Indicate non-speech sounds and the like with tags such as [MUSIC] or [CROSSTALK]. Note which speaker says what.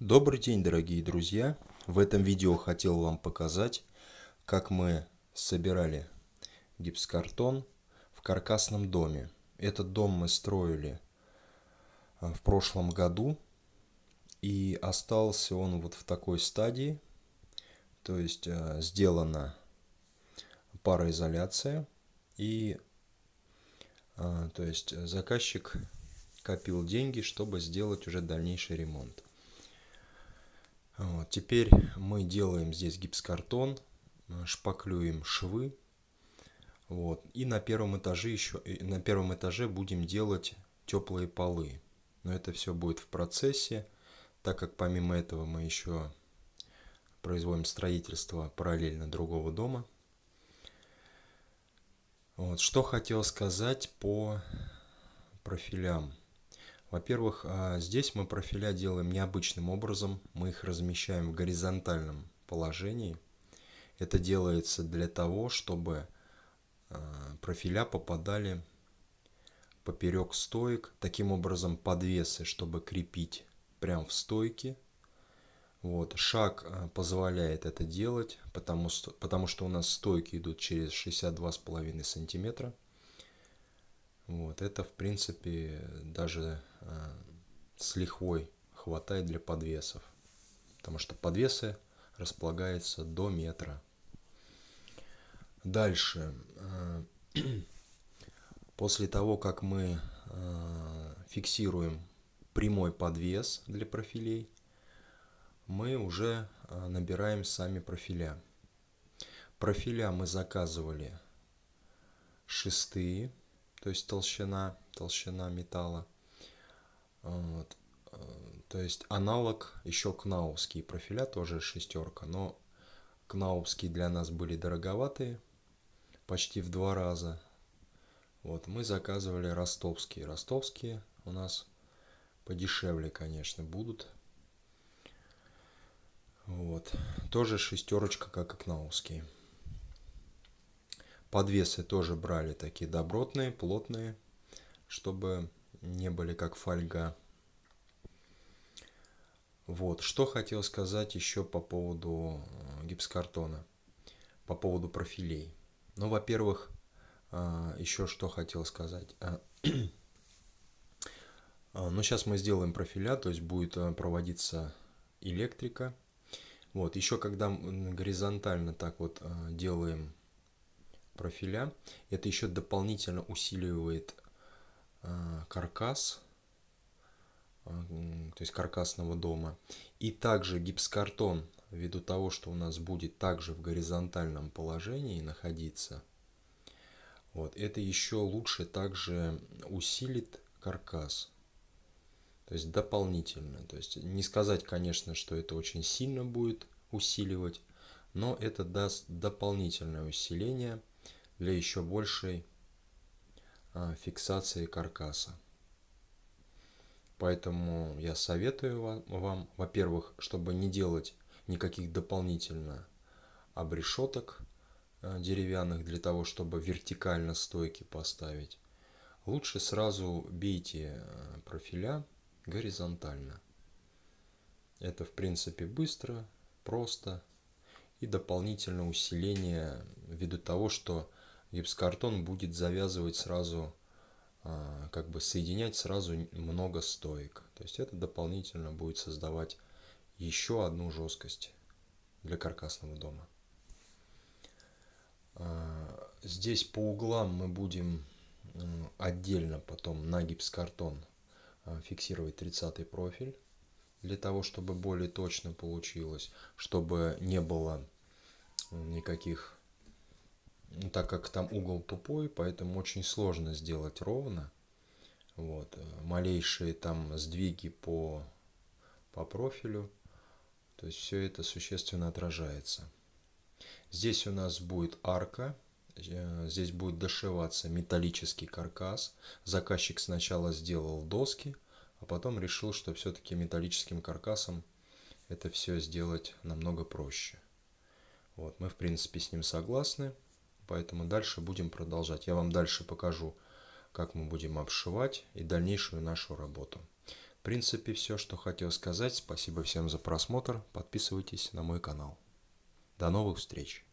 Speaker 1: Добрый день, дорогие друзья! В этом видео хотел вам показать, как мы собирали гипсокартон в каркасном доме. Этот дом мы строили а, в прошлом году, и остался он вот в такой стадии, то есть а, сделана пароизоляция, и а, то есть заказчик копил деньги, чтобы сделать уже дальнейший ремонт. Вот, теперь мы делаем здесь гипсокартон, э, шпаклюем швы. Вот, и на первом этаже еще, на первом этаже будем делать теплые полы. Но это все будет в процессе, так как помимо этого мы еще производим строительство параллельно другого дома. Вот, что хотел сказать по профилям. Во-первых, а, здесь мы профиля делаем необычным образом. Мы их размещаем в горизонтальном положении. Это делается для того, чтобы а, профиля попадали поперек стоек. Таким образом подвесы, чтобы крепить прям в стойке. Вот. Шаг а, позволяет это делать, потому что, потому что у нас стойки идут через 62,5 сантиметра. Вот, это, в принципе, даже э, с лихвой хватает для подвесов, потому что подвесы располагаются до метра. Дальше. Э, [CLEARS THROAT] после того, как мы э, фиксируем прямой подвес для профилей, мы уже э, набираем сами профиля. Профиля мы заказывали шестые, то есть толщина, толщина металла. Вот. То есть аналог еще кнаубские профиля, тоже шестерка, но кнаубские для нас были дороговатые, почти в два раза. Вот, мы заказывали ростовские. Ростовские у нас подешевле, конечно, будут. Вот, тоже шестерочка, как и кнаубские. Подвесы тоже брали такие добротные, плотные, чтобы не были как фольга. Вот, что хотел сказать еще по поводу э, гипсокартона, по поводу профилей. Ну, во-первых, э, еще что хотел сказать. Э, ну, сейчас мы сделаем профиля, то есть будет проводиться электрика. Вот, еще когда горизонтально так вот делаем профиля. Это еще дополнительно усиливает э, каркас, э, то есть каркасного дома. И также гипсокартон, ввиду того, что у нас будет также в горизонтальном положении находиться, вот, это еще лучше также усилит каркас. То есть дополнительно. То есть не сказать, конечно, что это очень сильно будет усиливать, но это даст дополнительное усиление – для еще большей а, фиксации каркаса. Поэтому я советую вам, во-первых, чтобы не делать никаких дополнительно обрешеток а, деревянных для того, чтобы вертикально стойки поставить. Лучше сразу бейте а, профиля горизонтально. Это в принципе быстро, просто и дополнительно усиление ввиду того, что гипсокартон будет завязывать сразу, а, как бы соединять сразу много стоек. То есть это дополнительно будет создавать еще одну жесткость для каркасного дома. А, здесь по углам мы будем отдельно потом на гипсокартон а, фиксировать 30 профиль для того, чтобы более точно получилось, чтобы не было никаких ну, так как там угол тупой, поэтому очень сложно сделать ровно. Вот. Э, малейшие там сдвиги по, по профилю. То есть все это существенно отражается. Здесь у нас будет арка. Э, здесь будет дошиваться металлический каркас. Заказчик сначала сделал доски, а потом решил, что все-таки металлическим каркасом это все сделать намного проще. Вот, мы в принципе с ним согласны. Поэтому дальше будем продолжать. Я вам дальше покажу, как мы будем обшивать и дальнейшую нашу работу. В принципе, все, что хотел сказать. Спасибо всем за просмотр. Подписывайтесь на мой канал. До новых встреч!